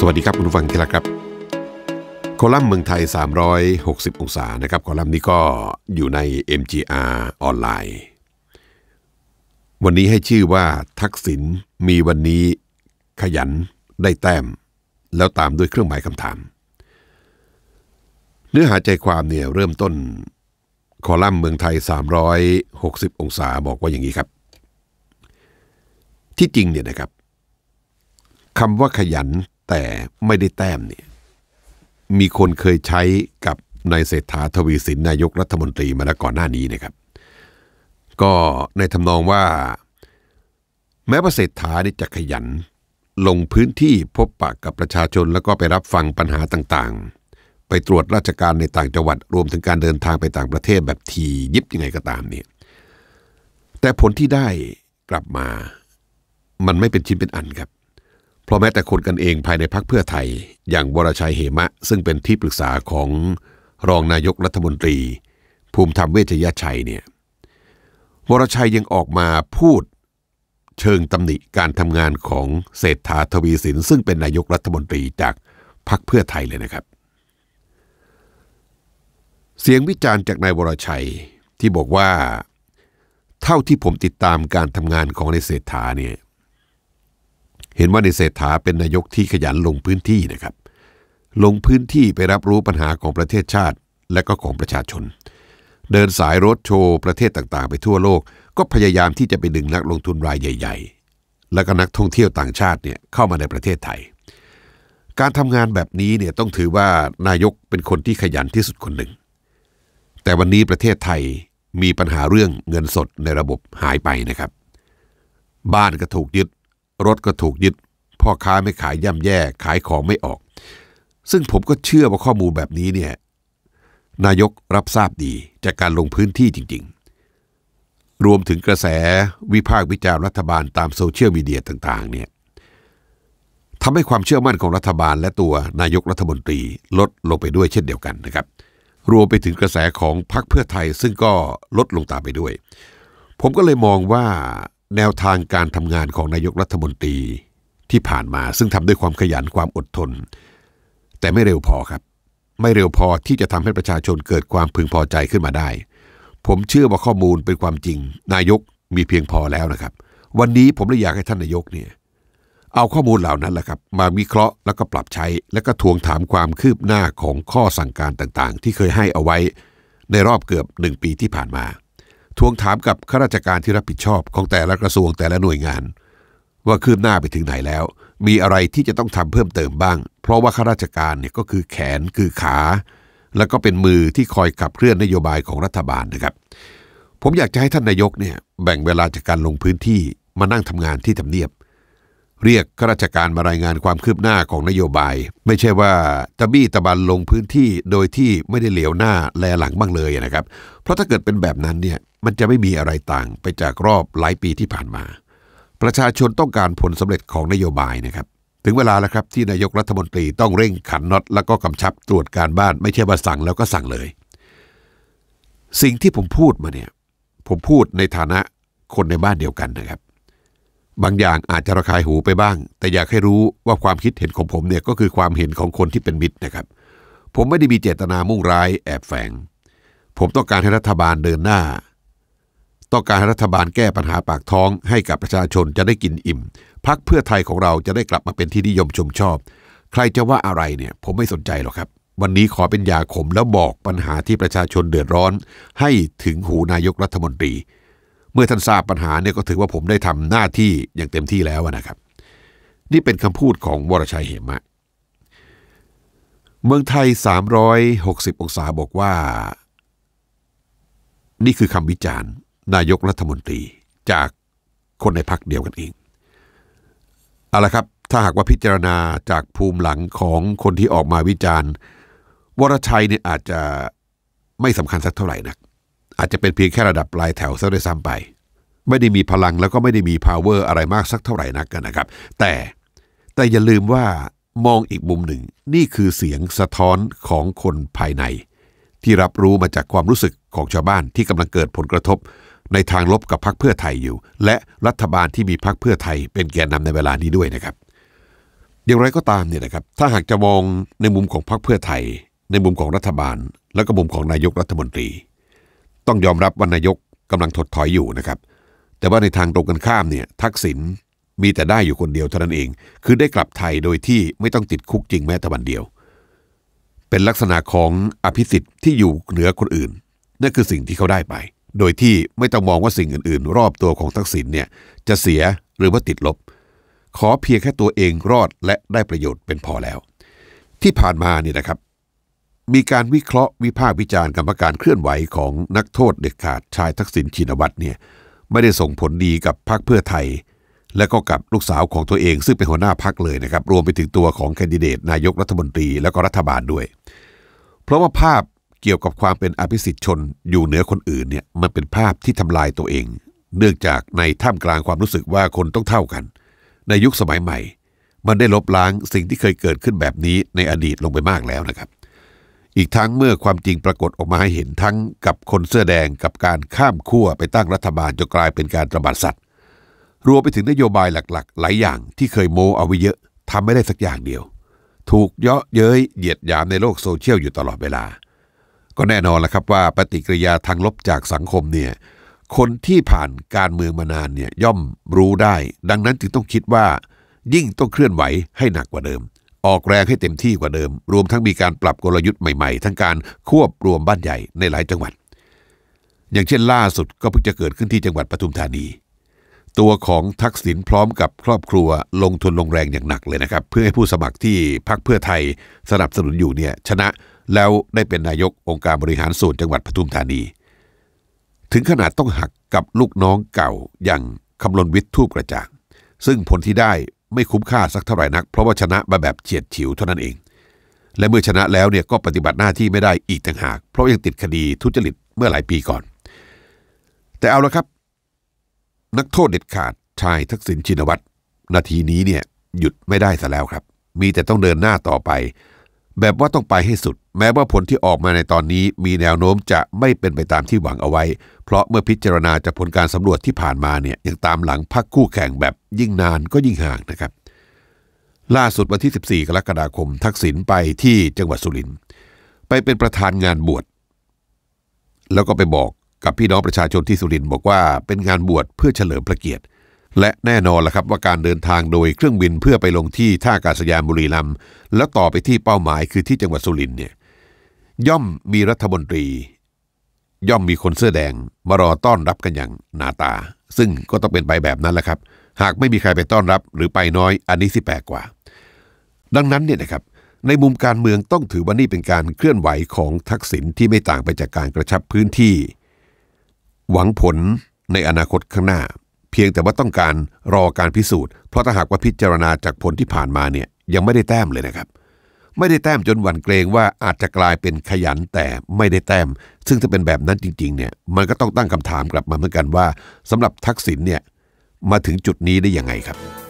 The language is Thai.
สวัสดีครับคุณผู้ฟังที่รักครับคอลัมน์เมืองไทย 360 องศานะครับคอลัมน์นี้ก็อยู่ใน MGR ออนไลน์วันนี้ให้ชื่อว่าทักษิณมีวันนี้ขยันได้แต้ม แล้วตามด้วยเครื่องหมายคำถาม เนื้อหาใจความเนี่ยเริ่มต้น คอลัมน์เมืองไทย 360 องศาบอกว่าอย่างนี้ครับ ที่จริงเนี่ยนะครับคำว่าขยันแต่ไม่ได้แต้มเนี่ยมีคนเคยใช้กับนายเศรษฐาทวีสินนายกรัฐมนตรีมาแล้วก่อนหน้านี้นะครับ ก็ในทำนองว่า แม้ประเศรษฐาจะขยัน ลงพื้นที่พบปะกับประชาชนแล้วก็ไปรับฟังปัญหาต่าง ๆ ไปตรวจราชการในต่างจังหวัด รวมถึงการเดินทางไปต่างประเทศแบบทียิบยังไงก็ตามเนี่ยแต่ผลที่ได้กลับมา มันไม่เป็นชิ้นเป็นอันครับเพราะแม้แต่คนกันเองภายในพักเพื่อไทยอย่างวรชัยเหมะ ซึ่งเป็นที่ปรึกษาของรองนายกรัฐมนตรี ภูมิธรรมเวชยชัยเนี่ยวรชัยยังออกมาพูดเชิงตำหนิการทำงานของเศรษฐาทวีสินซึ่งเป็นนายกรัฐมนตรีจากพรรคเพื่อไทยเลยนะครับ เสียงวิจารณ์จากนายวรชัยที่บอกว่าเท่าที่ผมติดตามการทำงานของนายเศรษฐาเนี่ยเห็นว่าในเศรษฐาเป็นนายกที่ขยันลงพื้นที่นะครับ ลงพื้นที่ไปรับรู้ปัญหาของประเทศชาติและก็ของประชาชน เดินสายรถโชว์ประเทศต่างๆไปทั่วโลกก็พยายามที่จะไปดึงนักลงทุนรายใหญ่ ๆ และก็นักท่องเที่ยวต่างชาติเนี่ยเข้ามาในประเทศไทย การทำงานแบบนี้เนี่ยต้องถือว่านายกเป็นคนที่ขยันที่สุดคนหนึ่ง แต่วันนี้ประเทศไทยมีปัญหาเรื่องเงินสดในระบบหายไปนะครับ บ้านก็ถูกยึดรถก็ถูกยึดพ่อค้าไม่ขายย่ำแย่ขายของไม่ออก ซึ่งผมก็เชื่อว่าข้อมูลแบบนี้เนี่ยนายกรับทราบดีจากการลงพื้นที่จริง ๆ รวมถึงกระแสวิพากษ์วิจารณ์รัฐบาลตามโซเชียลมีเดียต่างๆเนี่ยทำให้ความเชื่อมั่นของรัฐบาล และตัวนายกรัฐมนตรีลดลงไปด้วยเช่นเดียวกันนะครับ รวมไปถึงกระแสของพรรคเพื่อไทย ซึ่งก็ลดลงตามไปด้วย ผมก็เลยมองว่าแนวทางการทำงานของนายกรัฐมนตรีที่ผ่านมาซึ่งทำด้วยความขยันความอดทน แต่ไม่เร็วพอครับ ไม่เร็วพอที่จะทำให้ประชาชนเกิดความพึงพอใจขึ้นมาได้ ผมเชื่อว่าข้อมูลเป็นความจริงนายกมีเพียงพอแล้วนะครับ วันนี้ผมเลยอยากให้ท่านนายกเนี่ย เอาข้อมูลเหล่านั้นแหละครับ มาวิเคราะห์แล้วก็ปรับใช้ แล้วก็ทวงถามความคืบหน้าของข้อสั่งการต่างๆ ที่เคยให้เอาไว้ในรอบเกือบหนึ่งปีที่ผ่านมาทวงถามกับข้าราชการที่รับผิดชอบของแต่ละกระทรวงแต่ละหน่วยงาน ว่าคืบหน้าไปถึงไหนแล้ว มีอะไรที่จะต้องทำเพิ่มเติมบ้าง เพราะว่าข้าราชการเนี่ยก็คือแขนคือขาแล้วก็เป็นมือที่คอยขับเคลื่อนนโยบายของรัฐบาลนะครับผมอยากจะให้ท่านนายกเนี่ยแบ่งเวลาจากการลงพื้นที่มานั่งทำงานที่ทำเนียบเรียกข้าราชการมารายงานความคืบหน้าของนโยบาย ไม่ใช่ว่าตะบี้ตะบันลงพื้นที่โดยที่ไม่ได้เหลียวหน้าแลหลังบ้างเลยนะครับ เพราะถ้าเกิดเป็นแบบนั้นเนี่ยมันจะไม่มีอะไรต่างไปจากรอบหลายปีที่ผ่านมา ประชาชนต้องการผลสำเร็จของนโยบายนะครับ ถึงเวลาแล้วครับที่นายกรัฐมนตรีต้องเร่งขันน็อตแล้วก็กำชับตรวจการบ้าน ไม่ใช่มาสั่งแล้วก็สั่งเลย สิ่งที่ผมพูดมาเนี่ยผมพูดในฐานะคนในบ้านเดียวกันนะครับบางอย่างอาจจะระคายหูไปบ้าง แต่อยากให้รู้ว่าความคิดเห็นของผมเนี่ยก็คือความเห็นของคนที่เป็นมิตรนะครับ ผมไม่ได้มีเจตนามุ่งร้ายแอบแฝงผมต้องการให้รัฐบาลเดินหน้า ต้องการให้รัฐบาลแก้ปัญหาปากท้องให้กับประชาชนจะได้กินอิ่มพักเพื่อไทยของเราจะได้กลับมาเป็นที่นิยมชมชอบ ใครจะว่าอะไรเนี่ย ผมไม่สนใจหรอกครับ วันนี้ขอเป็นยาขมแล้วบอกปัญหาที่ประชาชนเดือดร้อน ให้ถึงหูนายกรัฐมนตรีมื่อท่านทราบปัญหาเนี่ยก็ถือว่าผมได้ทำหน้าที่อย่างเต็มที่แล้วนะครับ นี่เป็นคำพูดของวรชัยเหมะเมืองไทย 360 องศาบอกว่า นี่คือคำวิจารณ์ นายกรัฐมนตรีจากคนในพักเดียวกันเองเอาละครับถ้าหากว่าพิจารณาจากภูมิหลังของคนที่ออกมาวิจารณ์วรชัยเนี่ยอาจจะไม่สำคัญสักเท่าไหร่นักอาจจะเป็นเพียงแค่ระดับปลายแถวซะด้วยซ้ำไป ไม่ได้มีพลังแล้วก็ไม่ได้มี power อะไรมากสักเท่าไหร่นักกันนะครับ แต่แต่อย่าลืมว่ามองอีกมุมหนึ่งนี่คือเสียงสะท้อนของคนภายใน ที่รับรู้มาจากความรู้สึกของชาวบ้านที่กำลังเกิดผลกระทบ ในทางลบกับพรรคเพื่อไทยอยู่ และรัฐบาลที่มีพรรคเพื่อไทย เป็นแกนนำในเวลานี้ด้วยนะครับ อย่างไรก็ตามเนี่ยนะครับถ้าหากจะมองในมุมของพรรคเพื่อไทย ในมุมของรัฐบาล และก็มุมของนายกรัฐมนตรีต้องยอมรับว่านายกกำลังถดถอยอยู่นะครับ แต่ว่าในทางตรงกันข้ามเนี่ยทักษิณมีแต่ได้อยู่คนเดียวเท่านั้นเองคือได้กลับไทยโดยที่ไม่ต้องติดคุกจริงแม้แต่วันเดียว เป็นลักษณะของอภิสิทธิ์ที่อยู่เหนือคนอื่นนั่นคือสิ่งที่เขาได้ไป โดยที่ไม่ต้องมองว่าสิ่งอื่นๆ รอบตัวของทักษิณเนี่ย จะเสียหรือว่าติดลบ ขอเพียงแค่ตัวเองรอดและได้ประโยชน์เป็นพอแล้ว ที่ผ่านมาเนี่ยนะครับมีการวิเคราะห์วิพากษ์วิจารณ์กรรมการเคลื่อนไหวของนักโทษเด็กขาดชายทักษิณชินวัตรเนี่ยไม่ได้ส่งผลดีกับพรรคเพื่อไทย และก็กับลูกสาวของตัวเอง ซึ่งเป็นหัวหน้าพรรคเลยนะครับรวมไปถึงตัวของแคนดิเดต นายกรัฐมนตรีและก็รัฐบาลด้วย เพราะว่าภาพเกี่ยวกับความเป็นอภิสิทธิชนอยู่เหนือคนอื่นเนี่ยมันเป็นภาพที่ทำลายตัวเอง เนื่องจากในท่ามกลางความรู้สึกว่าคนต้องเท่ากัน ในยุคสมัยใหม่ มันได้ลบล้างสิ่งที่เคยเกิดขึ้นแบบนี้ในอดีตลงไปมากแล้วนะครับอีกทั้งเมื่อความจริงปรากฏออกมาให้เห็นทั้งกับคนเสื้อแดงกับการข้ามขั้วไปตั้งรัฐบาลจนกลายเป็นการระบาดสัตว์รวมไปถึงนโยบายหลักๆ หลายอย่างที่เคยโมเอาไว้เยอะทำไม่ได้สักอย่างเดียว ถูกเยาะเย้ยเหยียดหยามในโลกโซเชียลอยู่ตลอดเวลาก็แน่นอนละครับว่าปฏิกิริยาทางลบจากสังคมเนี่ยคนที่ผ่านการเมืองมานานเนี่ยย่อมรู้ได้ ดังนั้นจึงต้องคิดว่ายิ่งต้องเคลื่อนไหวให้หนักกว่าเดิมออกแรงให้เต็มที่กว่าเดิม รวมทั้งมีการปรับกลยุทธ์ใหม่ๆ ทั้งการควบรวมบ้านใหญ่ในหลายจังหวัด อย่างเช่น ล่าสุดก็เพิ่งจะเกิดขึ้นที่จังหวัดปทุมธานี ตัวของทักษิณพร้อมกับครอบครัวลงทุนลงแรงอย่างหนักเลยนะครับ เพื่อให้ผู้สมัครที่พรรคเพื่อไทยสนับสนุนอยู่เนี่ยชนะแล้วได้เป็นนายกองค์การบริหารส่วนจังหวัดปทุมธานี ถึงขนาดต้องหักกับลูกน้องเก่าอย่างคำลนวิทย์ทูบกระจ่างซึ่งผลที่ได้ไม่คุ้มค่าสักเท่าไหร่นัก เพราะว่าชนะมาแบบเฉียดฉิวเท่านั้นเอง และเมื่อชนะแล้วเนี่ยก็ปฏิบัติหน้าที่ไม่ได้อีกต่างหากเพราะยังติดคดีทุจริตเมื่อหลายปีก่อน แต่เอาละครับ นักโทษเด็ดขาดชายทักษิณชินวัตรนาทีนี้เนี่ยหยุดไม่ได้ซะแล้วครับ มีแต่ต้องเดินหน้าต่อไปแบบว่าต้องไปให้สุด แม้ว่าผลที่ออกมาในตอนนี้มีแนวโน้มจะไม่เป็นไปตามที่หวังเอาไว้ เพราะเมื่อพิจารณาจากผลการสำรวจที่ผ่านมาเนี่ยยังตามหลังพักคู่แข่งแบบยิ่งนานก็ยิ่งห่างนะครับล่าสุดวันที่14กรกฎาคม ทักษิณไปที่จังหวัดสุรินทร์ไปเป็นประธานงานบวชแล้วก็ไปบอกกับพี่น้องประชาชนที่สุรินทร์บอกว่าเป็นงานบวชเพื่อเฉลิมพระเกียรติและแน่นอนละครับว่าการเดินทางโดยเครื่องบินเพื่อไปลงที่ท่าอากาศยานบุรีรัมย์แล้วต่อไปที่เป้าหมายคือที่จังหวัดสุรินเนี่ยย่อมมีรัฐมนตรี ย่อมมีคนเสื้อแดง มารอต้อนรับกันอย่างหนาตา ซึ่งก็ต้องเป็นไปแบบนั้นแหละครับ หากไม่มีใครไปต้อนรับหรือไปน้อยอันนี้สิแปลกกว่า ดังนั้นเนี่ยนะครับในมุมการเมืองต้องถือว่านี่เป็นการเคลื่อนไหวของทักษิณที่ไม่ต่างไปจากการกระชับพื้นที่ หวังผลในอนาคตข้างหน้าเพียงแต่ว่าต้องการรอการพิสูจน์เพราะถ้าหากว่าพิจารณาจากผลที่ผ่านมาเนี่ยยังไม่ได้แต้มเลยนะครับ ไม่ได้แต้มจนหวั่นเกรงว่าอาจจะกลายเป็นขยันแต่ไม่ได้แต้ม ซึ่งถ้าเป็นแบบนั้นจริงๆเนี่ยมันก็ต้องตั้งคำถามกลับมาเหมือนกันว่าสำหรับทักษิณเนี่ยมาถึงจุดนี้ได้ยังไงครับ